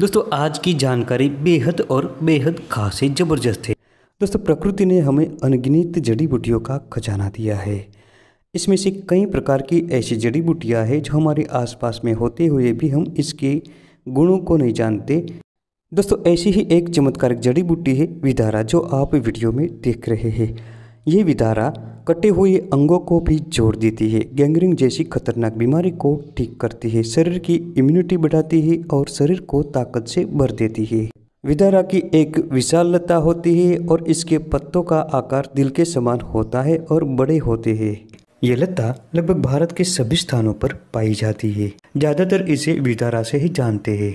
दोस्तों आज की जानकारी बेहद और बेहद खास है ज़बरदस्त है दोस्तों प्रकृति ने हमें अनगिनत जड़ी बूटियों का खजाना दिया है इसमें से कई प्रकार की ऐसी जड़ी बूटियाँ हैं जो हमारे आसपास में होते हुए भी हम इसके गुणों को नहीं जानते दोस्तों ऐसी ही एक चमत्कारिक जड़ी बूटी है विदारा जो आप वीडियो में देख रहे हैं ये विदारा कटे हुए अंगों को भी जोड़ देती है गैंग्रीन जैसी खतरनाक बीमारी को ठीक करती है शरीर की इम्यूनिटी बढ़ाती है और शरीर को ताकत से भर देती है विदारा की एक विशाल लता होती है और इसके पत्तों का आकार दिल के समान होता है और बड़े होते हैं ये लता लगभग भारत के सभी स्थानों पर पाई जाती है ज़्यादातर इसे विदारा से ही जानते हैं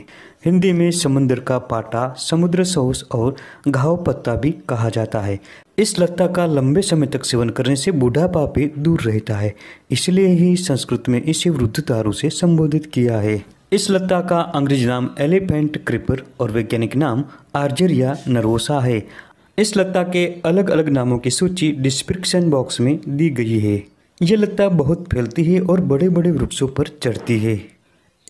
हिंदी में समुद्र का पाटा समुद्र सोस और घाव पत्ता भी कहा जाता है इस लता का लंबे समय तक सेवन करने से बुढ़ापा भी दूर रहता है इसलिए ही संस्कृत में इसे वृद्ध दारू से संबोधित किया है इस लता का अंग्रेजी नाम एलिफेंट क्रिपर और वैज्ञानिक नाम आर्जरिया नरोसा है इस लता के अलग अलग नामों की सूची डिस्क्रिप्शन बॉक्स में दी गई है ये लता बहुत फैलती है और बड़े बड़े वृक्षों पर चढ़ती है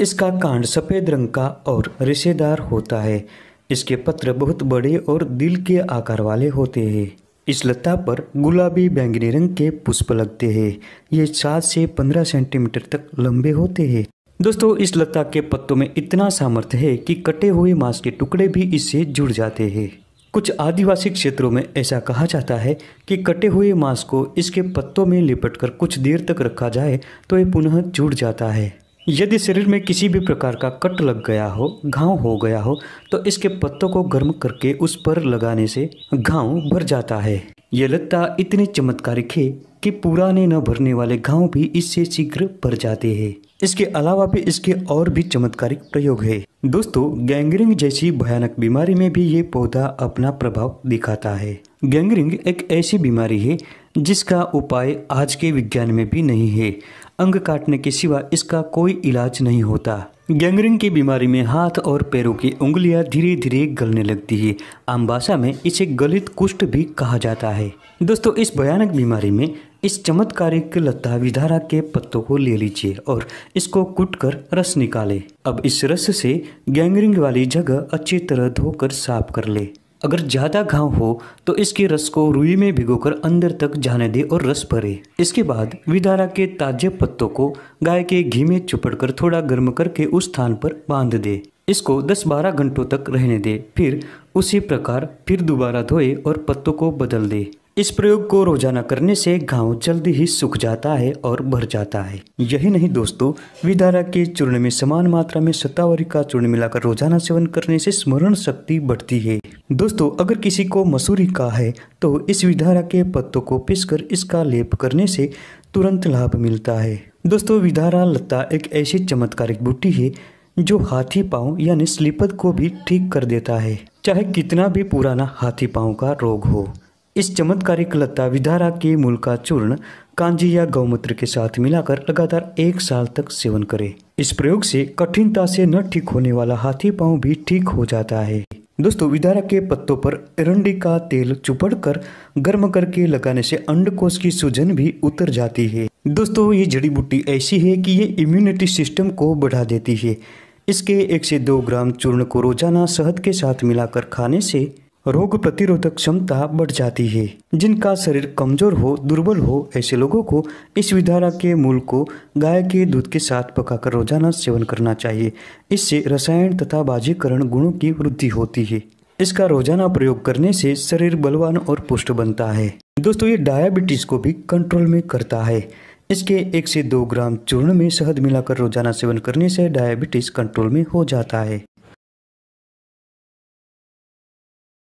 इसका कांड सफ़ेद रंग का और रेशेदार होता है इसके पत्र बहुत बड़े और दिल के आकार वाले होते हैं इस लता पर गुलाबी बैंगनी रंग के पुष्प लगते हैं ये सात से पंद्रह सेंटीमीटर तक लंबे होते हैं दोस्तों इस लता के पत्तों में इतना सामर्थ्य है कि कटे हुए मांस के टुकड़े भी इससे जुड़ जाते हैं कुछ आदिवासी क्षेत्रों में ऐसा कहा जाता है कि कटे हुए मांस को इसके पत्तों में लिपटकर कुछ देर तक रखा जाए तो ये पुनः जुड़ जाता है यदि शरीर में किसी भी प्रकार का कट लग गया हो घाव हो गया हो तो इसके पत्तों को गर्म करके उस पर लगाने से घाव भर जाता है ये लता इतनी चमत्कारिक है कि पुराने न भरने वाले गांव भी इससे शीघ्र भर जाते हैं इसके अलावा भी इसके और भी चमत्कारिक प्रयोग है दोस्तों गैंगरिंग जैसी भयानक बीमारी में भी ये पौधा अपना प्रभाव दिखाता है गैंगरिंग एक ऐसी बीमारी है जिसका उपाय आज के विज्ञान में भी नहीं है अंग काटने के सिवा इसका कोई इलाज नहीं होता गैंग्रीन की बीमारी में हाथ और पैरों की उंगलियां धीरे धीरे गलने लगती है आम भाषा में इसे गलित कुष्ठ भी कहा जाता है दोस्तों इस भयानक बीमारी में इस चमत्कारिक लता विधारा के पत्तों को ले लीजिए और इसको कर रस निकालें। अब इस रस से गैंगरिंग वाली जगह अच्छी तरह धोकर साफ कर ले अगर ज़्यादा घाव हो तो इसके रस को रुई में भिगोकर अंदर तक जाने दे और रस भरे इसके बाद विदारा के ताजे पत्तों को गाय के घी में चुपड़कर थोड़ा गर्म करके उस स्थान पर बांध दे इसको 10-12 घंटों तक रहने दे फिर उसी प्रकार फिर दोबारा धोए और पत्तों को बदल दे इस प्रयोग को रोजाना करने से घाव जल्दी ही सूख जाता है और भर जाता है यही नहीं दोस्तों विधारा के चूर्ण में समान मात्रा में सतावरी का चूर्ण मिलाकर रोजाना सेवन करने से स्मरण शक्ति बढ़ती है दोस्तों अगर किसी को मसूरी का है तो इस विधारा के पत्तों को पीसकर इसका लेप करने से तुरंत लाभ मिलता है दोस्तों विधारा लता एक ऐसी चमत्कारिक बूटी है जो हाथी पाँव यानी स्लीपर को भी ठीक कर देता है चाहे कितना भी पुराना हाथी पाँव का रोग हो इस चमत्कारिक लता विधारा के मूल का चूर्ण कांजी या गौमूत्र के साथ मिलाकर लगातार एक साल तक सेवन करें इस प्रयोग से कठिनता से न ठीक होने वाला हाथी पाँव भी ठीक हो जाता है दोस्तों विदारा के पत्तों पर अरंडी का तेल चुपड़ कर गर्म करके लगाने से अंडकोश की सूजन भी उतर जाती है दोस्तों ये जड़ी बूटी ऐसी है कि ये इम्यूनिटी सिस्टम को बढ़ा देती है इसके एक से दो ग्राम चूर्ण को रोजाना शहद के साथ मिलाकर खाने से रोग प्रतिरोधक क्षमता बढ़ जाती है जिनका शरीर कमजोर हो दुर्बल हो ऐसे लोगों को इस विधारा के मूल को गाय के दूध के साथ पकाकर रोजाना सेवन करना चाहिए इससे रसायन तथा बाजीकरण गुणों की वृद्धि होती है इसका रोजाना प्रयोग करने से शरीर बलवान और पुष्ट बनता है दोस्तों ये डायबिटीज को भी कंट्रोल में करता है इसके एक से दो ग्राम चूर्ण में शहद मिलाकर रोजाना सेवन करने से डायबिटीज कंट्रोल में हो जाता है